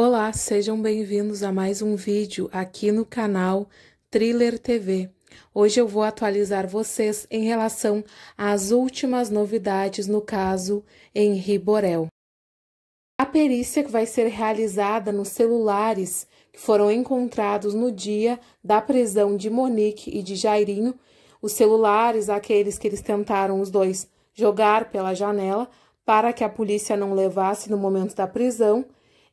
Olá, sejam bem-vindos a mais um vídeo aqui no canal Thriller TV. Hoje eu vou atualizar vocês em relação às últimas novidades no caso Henri Borel. A perícia que vai ser realizada nos celulares que foram encontrados no dia da prisão de Monique e de Jairinho, os celulares, aqueles que eles tentaram os dois jogar pela janela para que a polícia não levasse no momento da prisão,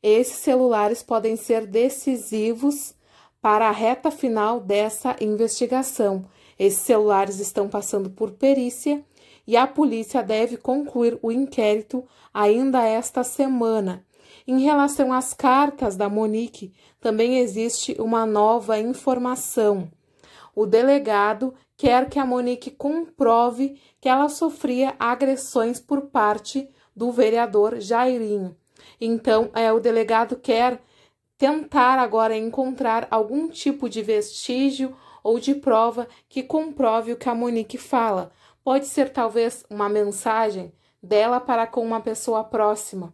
esses celulares podem ser decisivos para a reta final dessa investigação. Esses celulares estão passando por perícia e a polícia deve concluir o inquérito ainda esta semana. Em relação às cartas da Monique, também existe uma nova informação. O delegado quer que a Monique comprove que ela sofria agressões por parte do vereador Jairinho. Então, é, o delegado quer tentar agora encontrar algum tipo de vestígio ou de prova que comprove o que a Monique fala. Pode ser talvez uma mensagem dela para com uma pessoa próxima,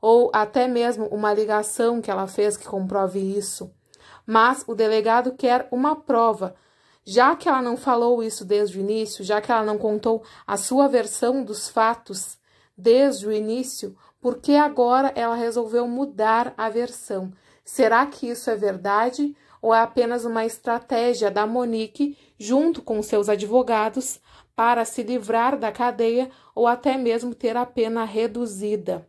ou até mesmo uma ligação que ela fez que comprove isso. Mas o delegado quer uma prova. Já que ela não falou isso desde o início, já que ela não contou a sua versão dos fatos, desde o início, por que agora ela resolveu mudar a versão? Será que isso é verdade ou é apenas uma estratégia da Monique, junto com seus advogados, para se livrar da cadeia ou até mesmo ter a pena reduzida?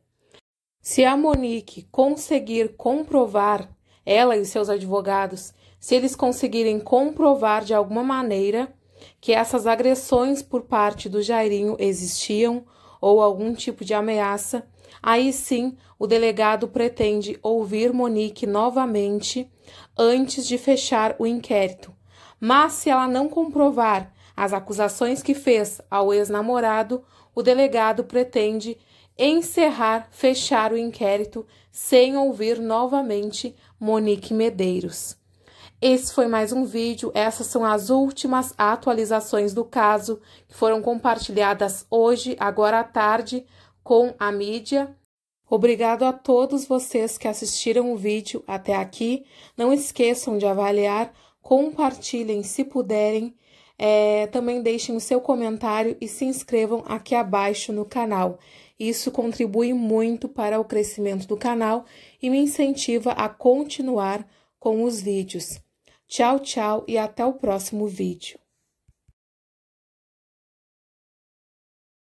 Se a Monique conseguir comprovar, ela e seus advogados, se eles conseguirem comprovar de alguma maneira que essas agressões por parte do Jairinho existiam, ou algum tipo de ameaça, aí sim o delegado pretende ouvir Monique novamente antes de fechar o inquérito. Mas se ela não comprovar as acusações que fez ao ex-namorado, o delegado pretende encerrar, fechar o inquérito sem ouvir novamente Monique Medeiros. Esse foi mais um vídeo, essas são as últimas atualizações do caso que foram compartilhadas hoje, agora à tarde, com a mídia. Obrigado a todos vocês que assistiram o vídeo até aqui. Não esqueçam de avaliar, compartilhem se puderem. É, também deixem o seu comentário e se inscrevam aqui abaixo no canal. Isso contribui muito para o crescimento do canal e me incentiva a continuar com os vídeos. Tchau, tchau e até o próximo vídeo.